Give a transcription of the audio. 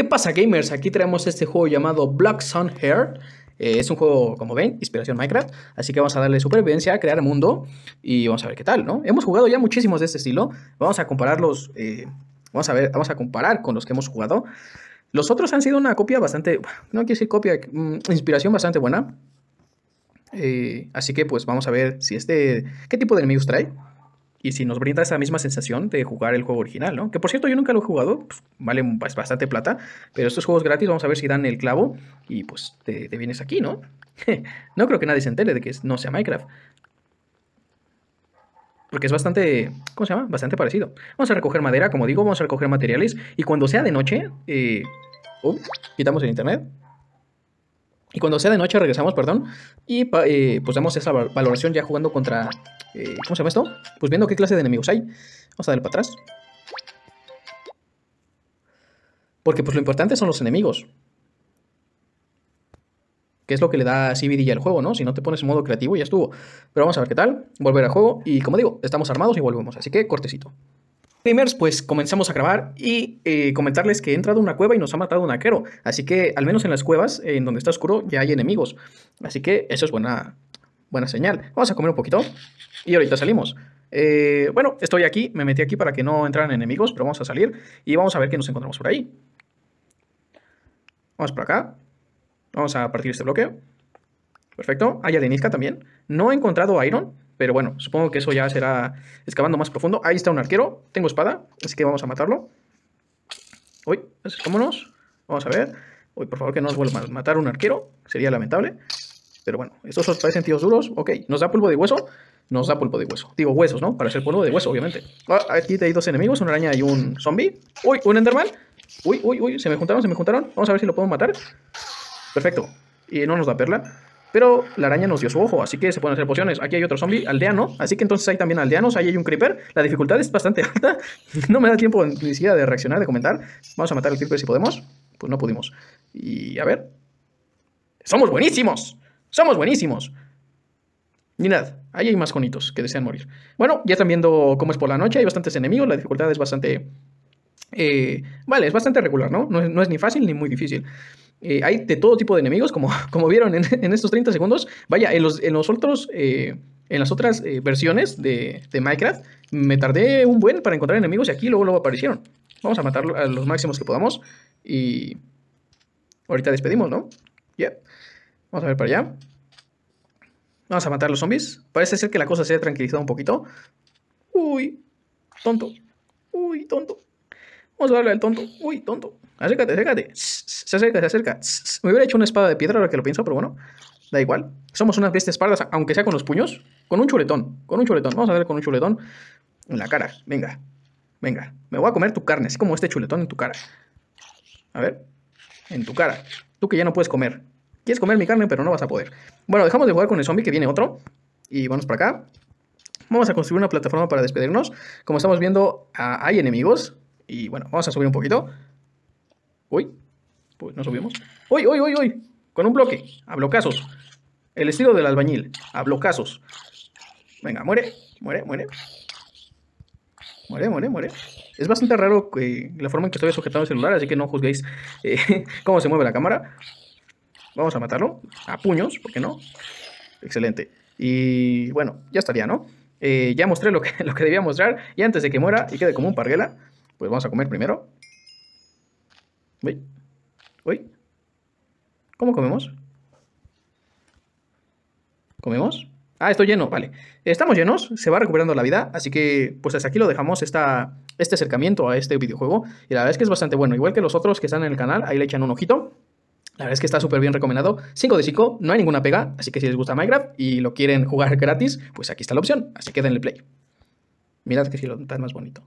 ¿Qué pasa gamers? Aquí traemos este juego llamado Black Sun Hair. Eh, es un juego, como ven, inspiración Minecraft, así que vamos a darle supervivencia, crear mundo y vamos a ver qué tal, ¿no? Hemos jugado ya muchísimos de este estilo, vamos a compararlos, eh, vamos a ver, vamos a comparar con los que hemos jugado. Los otros han sido una copia bastante, no quiero decir copia, mm, inspiración bastante buena. Eh, así que pues vamos a ver si este, qué tipo de enemigos trae y si nos brinda esa misma sensación de jugar el juego original, ¿no? Que por cierto yo nunca lo he jugado, pues, vale pues, bastante plata, pero estos juegos gratis vamos a ver si dan el clavo y pues te, vienes aquí, ¿no? no creo que nadie se entere de que no sea Minecraft. Porque es bastante, ¿cómo se llama? Bastante parecido. Vamos a recoger madera, como digo, vamos a recoger materiales y cuando sea de noche, eh, oh, quitamos el internet. Y cuando sea de noche regresamos, perdón, y eh, pues damos esa valoración ya jugando contra... Eh, ¿Cómo se llama esto? Pues viendo qué clase de enemigos hay. Vamos a darle para atrás. Porque pues lo importante son los enemigos. Que es lo que le da CBD al juego, ¿no? Si no te pones en modo creativo ya estuvo. Pero vamos a ver qué tal. Volver al juego y como digo, estamos armados y volvemos. Así que cortecito. Gamers, pues comenzamos a grabar y eh, comentarles que he entrado a una cueva y nos ha matado un aquero. Así que, al menos en las cuevas, en donde está oscuro, ya hay enemigos. Así que eso es buena, buena señal. Vamos a comer un poquito y ahorita salimos. Eh, bueno, estoy aquí, me metí aquí para que no entraran enemigos, pero vamos a salir y vamos a ver qué nos encontramos por ahí. Vamos por acá. Vamos a partir este bloque. Perfecto. Hay ah, denisca también. No he encontrado iron, pero bueno, supongo que eso ya será excavando más profundo. Ahí está un arquero. Tengo espada, así que vamos a matarlo. Uy, pues, nos Vamos a ver. Uy, por favor que no nos vuelva a matar un arquero. Sería lamentable. Pero bueno, estos son parecen tíos duros. Ok, nos da polvo de hueso. Nos da polvo de hueso. Digo huesos, ¿no? Para ser polvo de hueso, obviamente. Ah, aquí hay dos enemigos, una araña y un zombie. Uy, un enderman. Uy, uy, uy, se me juntaron, se me juntaron. Vamos a ver si lo podemos matar. Perfecto. Y no nos da perla. Pero la araña nos dio su ojo, así que se pueden hacer pociones. Aquí hay otro zombie, aldeano. Así que entonces hay también aldeanos, ahí hay un creeper. La dificultad es bastante alta. No me da tiempo ni siquiera de reaccionar, de comentar. Vamos a matar al creeper si podemos. Pues no pudimos. Y a ver. ¡Somos buenísimos! ¡Somos buenísimos! nada. ahí hay más conitos que desean morir. Bueno, ya están viendo cómo es por la noche. Hay bastantes enemigos, la dificultad es bastante... Eh, vale, es bastante regular, ¿no? No es, ni fácil ni muy difícil. Eh, hay de todo tipo de enemigos, como, como vieron en, estos 30 segundos. Vaya, en los, en los otros, eh, en las otras eh, versiones de, de, Minecraft, me tardé un buen para encontrar enemigos y aquí luego, luego aparecieron. Vamos a matar a los máximos que podamos y ahorita despedimos, ¿no? Yeah. Vamos a ver para allá. Vamos a matar los zombies. Parece ser que la cosa se ha tranquilizado un poquito. Uy, tonto. Uy, tonto. Vamos a darle al tonto. Uy, tonto. Acércate, acércate. Se acerca, se acerca. Me hubiera hecho una espada de piedra ahora que lo pienso, pero bueno. Da igual. Somos unas bestias pardas, aunque sea con los puños. Con un chuletón. Con un chuletón. Vamos a ver con un chuletón. En la cara. Venga. Venga. Me voy a comer tu carne, así como este chuletón en tu cara. A ver. En tu cara. Tú que ya no puedes comer. Quieres comer mi carne, pero no vas a poder. Bueno, dejamos de jugar con el zombie, que viene otro. Y vamos para acá. Vamos a construir una plataforma para despedirnos. Como estamos viendo, ah, hay enemigos. Y bueno, vamos a subir un poquito. Uy, pues no subimos. Uy, uy, uy, uy. Con un bloque, a blocazos. El estilo del albañil, a blocazos. Venga, muere, muere, muere. Muere, muere, muere. Es bastante raro la forma en que estoy sujetando el celular, así que no juzguéis eh, cómo se mueve la cámara. Vamos a matarlo a puños, ¿por qué no? Excelente. Y bueno, ya estaría, ¿no? Eh, ya mostré lo que, lo que debía mostrar y antes de que muera y quede como un parguela, pues vamos a comer primero. ¿Cómo comemos? ¿Comemos? Ah, estoy lleno, vale. Estamos llenos, se va recuperando la vida, así que pues hasta aquí lo dejamos esta, este acercamiento a este videojuego. Y la verdad es que es bastante bueno, igual que los otros que están en el canal, ahí le echan un ojito. La verdad es que está súper bien recomendado. 5 de 5, no hay ninguna pega, así que si les gusta Minecraft y lo quieren jugar gratis, pues aquí está la opción, así que denle play. Mirad que si lo tan más bonito.